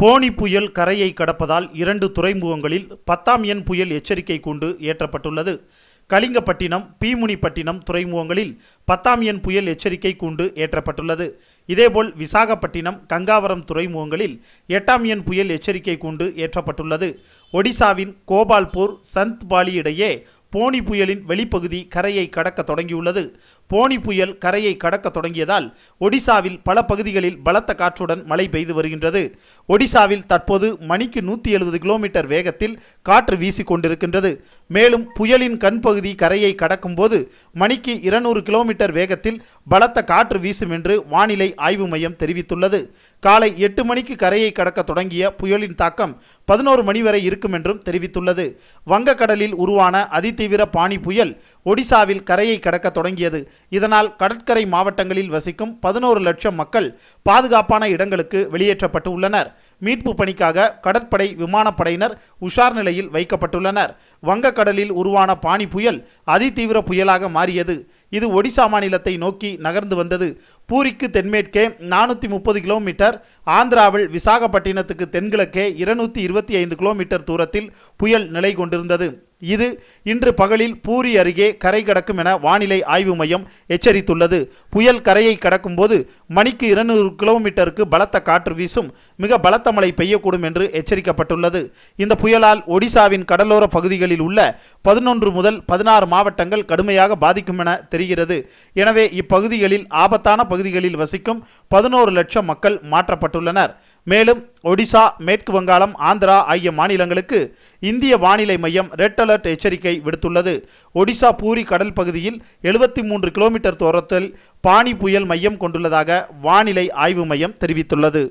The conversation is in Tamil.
போனி புயல் கரையை கடப்பதால் இரண்டு துறைமுகங்களில் பத்தாம் எண் புயல் எச்சரிக்கை கூண்டு ஏற்றப்பட்டுள்ளது கலிங்கப்பட்டினம் பீமுனிப்பட்டினம் துறைமுகங்களில் பத்தாம் எண் புயல் எச்சரிக்கை கூண்டு ஏற்றப்பட்டுள்ளது இதேபோல் விசாகப்பட்டினம் கங்காவரம் துறைமுகங்களில் எட்டாம் எண் புயல் எச்சரிக்கை கூண்டு ஏற்றப்பட்டுள்ளது ஒடிசாவின் கோபால்பூர் சந்த் பாலி இடையே போனி புயலின் வெளிப்பகுதி கரையை கடக்க தொடங்கியுள்ளது போனி புயல் கரையை கடக்க தொடங்கியதால் ஒடிசாவில் பல பகுதிகளில் பலத்த காற்றுடன் மழை பெய்து வருகின்றது ஒடிசாவில் தற்போது மணிக்கு நூற்றி எழுபது கிலோமீட்டர் வேகத்தில் காற்று வீசிக்கொண்டிருக்கின்றது மேலும் புயலின் கண்பகுதி கரையை கடக்கும்போது மணிக்கு இருநூறு கிலோமீட்டர் வேகத்தில் பலத்த காற்று வீசும் என்று வானிலை ஆய்வு மையம் தெரிவித்துள்ளது காலை எட்டு மணிக்கு கரையை கடக்க தொடங்கிய புயலின் தாக்கம் பதினோரு மணி வரை இருக்கும் என்றும் தெரிவித்துள்ளது வங்கக்கடலில் உருவான அதிதீவிர பாணி புயல் ஒடிசாவில் கரையை கடக்க தொடங்கியது இதனால் கடற்கரை மாவட்டங்களில் வசிக்கும் பதினோரு லட்சம் மக்கள் பாதுகாப்பான இடங்களுக்கு வெளியேற்றப்பட்டு உள்ளனர் மீட்பு பணிக்காக கடற்படை விமானப்படையினர் உஷார் நிலையில் வைக்கப்பட்டுள்ளனர் வங்கக்கடலில் உருவான பானி புயல் அதிதீவிர புயலாக மாறியது இது ஒடிசா மாநிலத்தை நோக்கி நகர்ந்து வந்தது பூரிக்கு தென்மேற்கே நானூற்றி முப்பது கிலோமீட்டர் ஆந்திராவில் விசாகப்பட்டினத்துக்கு தென்கிழக்கே இருநூற்றி இருபத்தி ஐந்து கிலோமீட்டர் தூரத்தில் புயல் நிலை கொண்டிருந்தது இது இன்று பகலில் பூரி அருகே கரை கடக்கும் என வானிலை ஆய்வு மையம் எச்சரித்துள்ளது புயல் கரையை கடக்கும் போது மணிக்கு இருநூறு கிலோமீட்டருக்கு பலத்த காற்று வீசும் மிக பலத்த மழை பெய்யக்கூடும் என்று எச்சரிக்கப்பட்டுள்ளது இந்த புயலால் ஒடிசாவின் கடலோர பகுதிகளில் உள்ள பதினொன்று முதல் பதினாறு மாவட்டங்கள் கடுமையாக பாதிக்கும் என தெரிகிறது எனவே இப்பகுதிகளில் ஆபத்தான பகுதிகளில் வசிக்கும் பதினோரு லட்சம் மக்கள் மாற்றப்பட்டுள்ளனர் மேலும் ஒடிசா மேற்கு வங்காளம் ஆந்திரா ஆகிய மாநிலங்களுக்கு இந்திய வானிலை மையம் ரெட் அலர்ட் எச்சரிக்கை விடுத்துள்ளது ஒடிசா பூரி கடல் பகுதியில் எழுபத்தி மூன்று கிலோமீட்டர் தூரத்தில் பானி புயல் மையம் கொண்டுள்ளதாக வானிலை ஆய்வு மையம் தெரிவித்துள்ளது